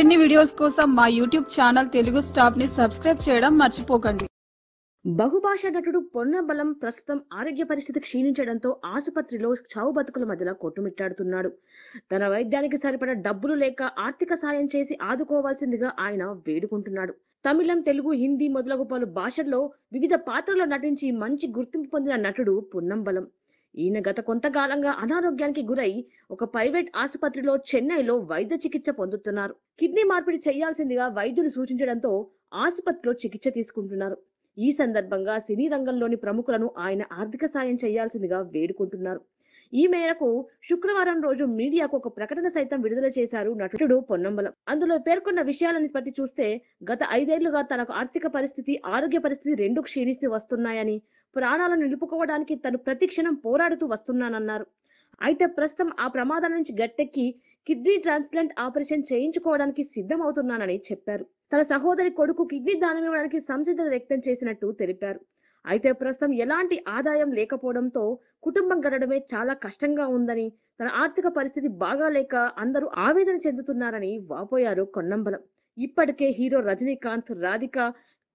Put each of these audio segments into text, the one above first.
మరిన్ని వీడియోస్ కోసం మా యూట్యూబ్ ఛానల్ తెలుగు స్టాప్ ని సబ్స్క్రైబ్ చేయడం మర్చిపోకండి బహుభాషా నటుడు పొన్నబలం ప్రస్తుతం ఆరోగ్య పరిస్థితి క్షీణించడంతో ఆసుపత్రిలో చావు బతుకుల మధ్యలో కొట్టుమిట్టాడుతున్నాడు తన వైద్యానికి సరిపడ డబ్బులు లేక ఆర్థిక సాయం చేసి ఆదుకోవాల్సిందిగా ఆయన వేడుకుంటున్నాడు తమిళం తెలుగు హిందీ మొదలగు పలు భాషల్లో వివిధ పాత్రల్లో నటించి మంచి గుర్తింపు పొందిన నటుడు పొన్నంబలం ఈయన గత కొంతకాలంగా అనారోగ్యానికి గురై ఒక ప్రైవేట్ ఆసుపత్రిలో చెన్నైలో వైద్య చికిత్స పొందుతున్నారు కిడ్నీ మార్పిడి చేయాల్సిందిగా వైద్యులు సూచించడంతో ఆసుపత్రిలో చికిత్స తీసుకుంటున్నారు ఈ సందర్భంగా సినీ రంగంలోని ప్రముఖులను ఆయన ఆర్థిక సాయం చేయాల్సిందిగా వేడుకుంటున్నారు ఈ మేరకు శుక్రవారం రోజు మీడియాకు ఒక ప్రకటన సైతం విడుదల చేశారు నటుడు పొన్నంబలం అందులో పేర్కొన్న విషయాలను బట్టి చూస్తే గత ఐదేళ్లుగా తనకు ఆర్థిక పరిస్థితి ఆరోగ్య పరిస్థితి రెండు క్షీణిస్తూ వస్తున్నాయని ప్రాణాలను నిలుపుకోవడానికి తను ప్రతిక్షణం పోరాడుతూ వస్తున్నానన్నారు అయితే ప్రస్తుతం ఆ ప్రమాదం నుంచి గట్టెక్కి కిడ్నీ ట్రాన్స్ప్లాంట్ ఆపరేషన్ చేయించుకోవడానికి సిద్ధం అవుతున్నానని చెప్పారు తన సహోదరి కొడుకు కిడ్నీ దానం ఇవ్వడానికి సంసిద్ధత వ్యక్తం చేసినట్టు తెలిపారు అయితే ప్రస్తుతం ఎలాంటి ఆదాయం లేకపోవడంతో కుటుంబం గడడమే చాలా కష్టంగా ఉందని తన ఆర్థిక పరిస్థితి బాగా లేక అందరూ ఆవేదన చెందుతున్నారని వాపోయారు కొన్నంబలం ఇప్పటికే హీరో రజనీకాంత్ రాధిక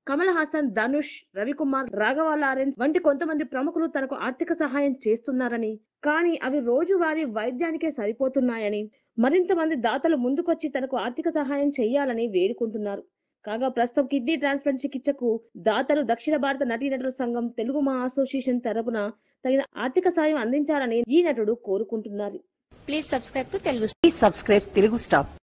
కమల్ హాసన్ ధనుష్ రవికుమార్ రాఘవ లారెన్స్ వంటి కొంతమంది ప్రముఖులు తనకు ఆర్థిక సహాయం చేస్తున్నారని కానీ అవి రోజువారీ వైద్యానికే సరిపోతున్నాయని మరింత మంది దాతలు ముందుకొచ్చి తనకు ఆర్థిక సహాయం చేయాలని వేడుకుంటున్నారు కాగా ప్రస్తుతం కిడ్నీ ట్రాన్స్ప్లాంట్ చికిత్సకు దాతలు దక్షిణ భారత నటీ నటుల సంఘం తెలుగు మా అసోసియేషన్ తరపున తగిన ఆర్థిక సాయం అందించాలని ఈ నటుడు కోరుకుంటున్నారు please subscribe to Telugu please subscribe Telugu staff